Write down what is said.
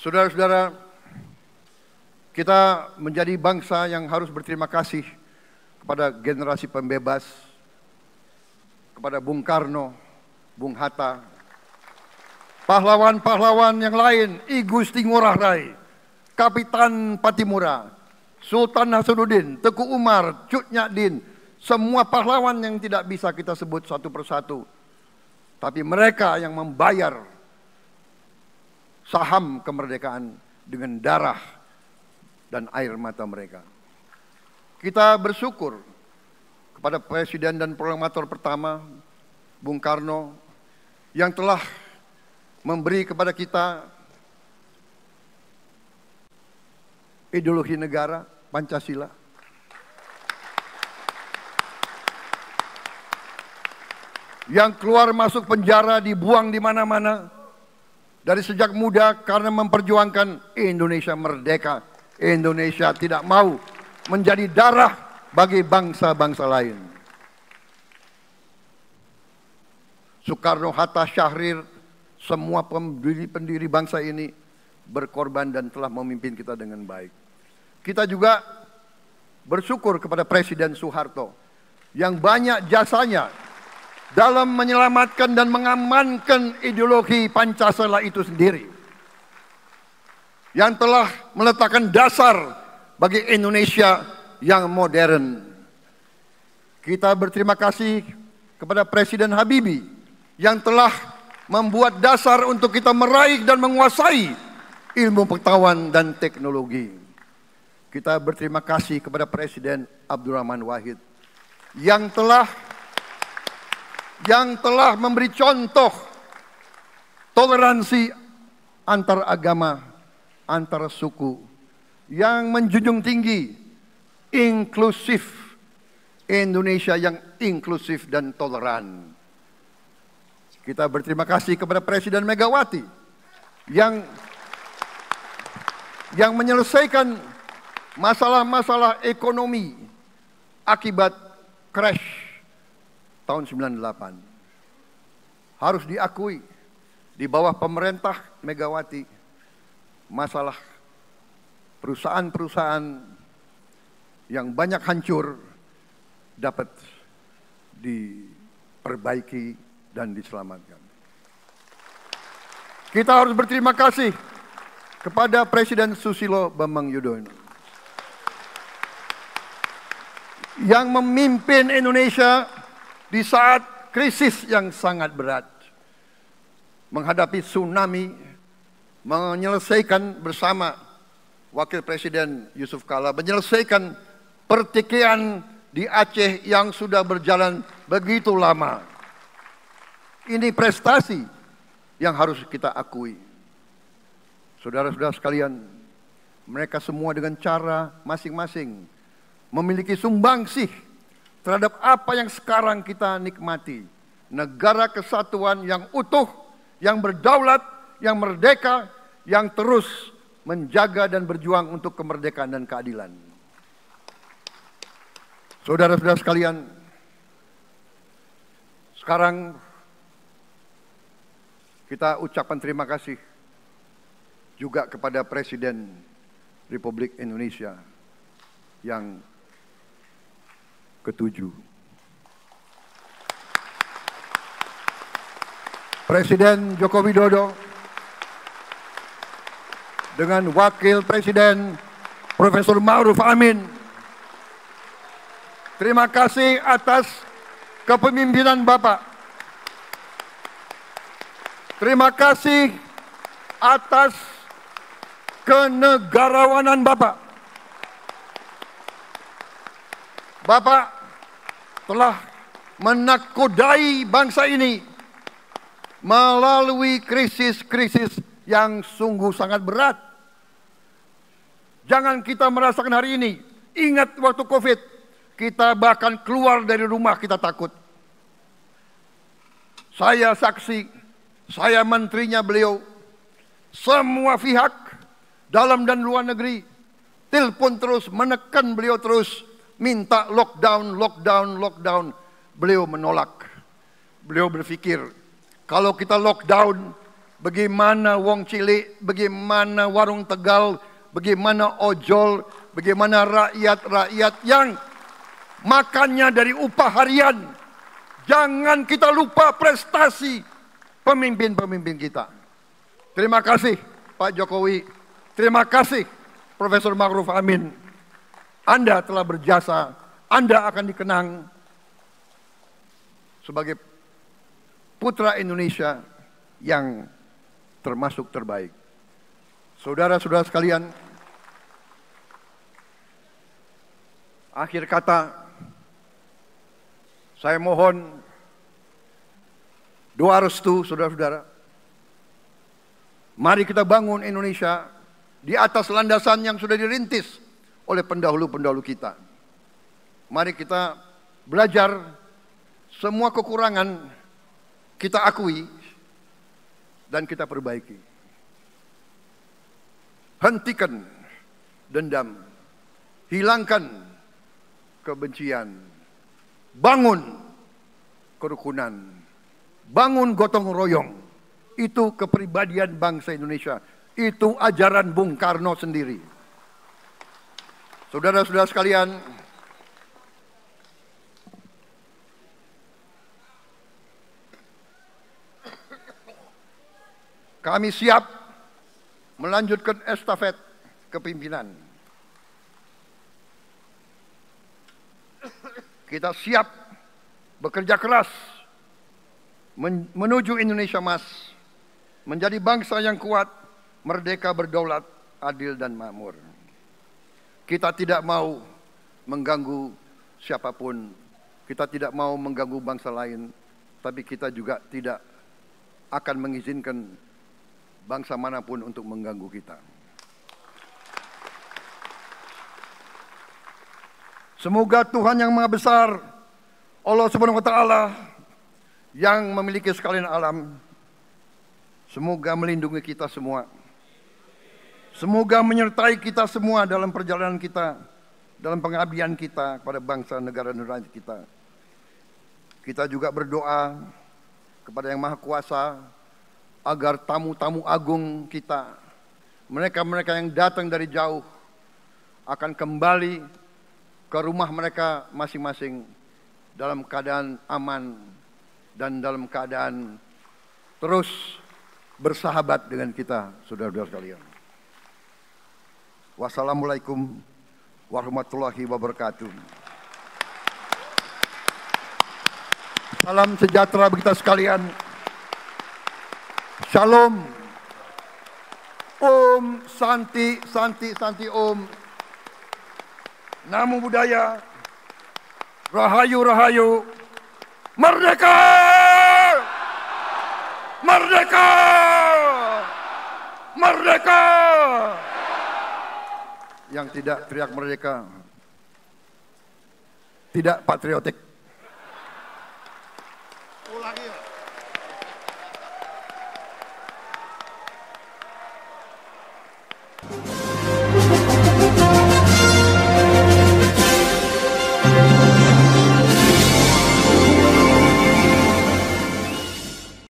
Saudara-saudara, kita menjadi bangsa yang harus berterima kasih kepada generasi pembebas, kepada Bung Karno, Bung Hatta, pahlawan-pahlawan yang lain, I Gusti Ngurah Rai, Kapitan Patimura, Sultan Hasanuddin, Teguh Umar, Cut Nyadin, semua pahlawan yang tidak bisa kita sebut satu persatu. Tapi mereka yang membayar saham kemerdekaan dengan darah dan air mata mereka. Kita bersyukur kepada Presiden dan Proklamator pertama, Bung Karno, yang telah memberi kepada kita ideologi negara, Pancasila. Yang keluar masuk penjara, dibuang di mana-mana, dari sejak muda karena memperjuangkan Indonesia merdeka. Indonesia tidak mau menjadi darah bagi bangsa-bangsa lain. Soekarno-Hatta Syahrir, semua pendiri-pendiri bangsa ini berkorban dan telah memimpin kita dengan baik. Kita juga bersyukur kepada Presiden Soeharto yang banyak jasanya dalam menyelamatkan dan mengamankan ideologi Pancasila itu sendiri. Yang telah meletakkan dasar bagi Indonesia yang modern. Kita berterima kasih kepada Presiden Habibie yang telah membuat dasar untuk kita meraih dan menguasai ilmu pengetahuan dan teknologi. Kita berterima kasih kepada Presiden Abdurrahman Wahid yang telah yang telah memberi contoh toleransi antar agama, antar suku, yang menjunjung tinggi inklusif Indonesia yang inklusif dan toleran. Kita berterima kasih kepada Presiden Megawati yang yang menyelesaikan masalah-masalah ekonomi akibat crash tahun 98. Harus diakui di bawah pemerintah Megawati masalah perusahaan-perusahaan yang banyak hancur dapat diperbaiki dan diselamatkan. Kita harus berterima kasih kepada Presiden Susilo Bambang Yudhoyono yang memimpin Indonesia di saat krisis yang sangat berat, menghadapi tsunami, menyelesaikan bersama Wakil Presiden Yusuf Kala, menyelesaikan pertikaian di Aceh yang sudah berjalan begitu lama. Ini prestasi yang harus kita akui. Saudara-saudara sekalian, mereka semua dengan cara masing-masing memiliki sumbangsih terhadap apa yang sekarang kita nikmati. Negara kesatuan yang utuh, yang berdaulat, yang merdeka, yang terus menjaga dan berjuang untuk kemerdekaan dan keadilan. Saudara-saudara sekalian, sekarang kita ucapkan terima kasih juga kepada Presiden Republik Indonesia yang ketujuh. Presiden Joko Widodo dengan Wakil Presiden Profesor Ma'ruf Amin. Terima kasih atas kepemimpinan Bapak. Terima kasih atas kenegarawanan Bapak. Bapak telah menakodai bangsa ini melalui krisis-krisis yang sungguh sangat berat. Jangan kita merasakan hari ini, ingat waktu COVID, kita bahkan keluar dari rumah kita takut. Saya saksi, saya menterinya beliau, semua pihak dalam dan luar negeri, telepon terus, menekan beliau terus, minta lockdown, lockdown, lockdown. Beliau menolak. Beliau berpikir, kalau kita lockdown, bagaimana wong cilik, bagaimana warung tegal, bagaimana ojol, bagaimana rakyat-rakyat yang makannya dari upah harian. Jangan kita lupa prestasi pemimpin-pemimpin kita. Terima kasih Pak Jokowi. Terima kasih Profesor Ma'ruf Amin. Anda telah berjasa, Anda akan dikenang sebagai putra Indonesia yang termasuk terbaik. Saudara-saudara sekalian, akhir kata saya mohon doa restu saudara-saudara. Mari kita bangun Indonesia di atas landasan yang sudah dirintis oleh pendahulu-pendahulu kita. Mari kita belajar semua kekurangan kita akui dan kita perbaiki. Hentikan dendam, hilangkan kebencian, bangun kerukunan, bangun gotong royong. Itu kepribadian bangsa Indonesia, itu ajaran Bung Karno sendiri. Saudara-saudara sekalian, kami siap melanjutkan estafet kepimpinan. Kita siap bekerja keras menuju Indonesia Mas, menjadi bangsa yang kuat, merdeka, berdaulat, adil dan makmur. Kita tidak mau mengganggu siapapun. Kita tidak mau mengganggu bangsa lain, tapi kita juga tidak akan mengizinkan bangsa manapun untuk mengganggu kita. Semoga Tuhan yang Maha Besar, Allah Subhanahu wa taala yang memiliki sekalian alam semoga melindungi kita semua. Semoga menyertai kita semua dalam perjalanan kita, dalam pengabdian kita kepada bangsa negara dan negara kita. Kita juga berdoa kepada Yang Maha Kuasa agar tamu-tamu agung kita, mereka-mereka yang datang dari jauh akan kembali ke rumah mereka masing-masing dalam keadaan aman dan dalam keadaan terus bersahabat dengan kita, saudara-saudara sekalian. Wassalamualaikum warahmatullahi wabarakatuh. Salam sejahtera bagi kita sekalian. Shalom. Om Santi, Santi, Santi Om. Namo Buddhaya. Rahayu, Rahayu. Merdeka! Merdeka! Merdeka! yang tidak teriak merdeka, tidak patriotik.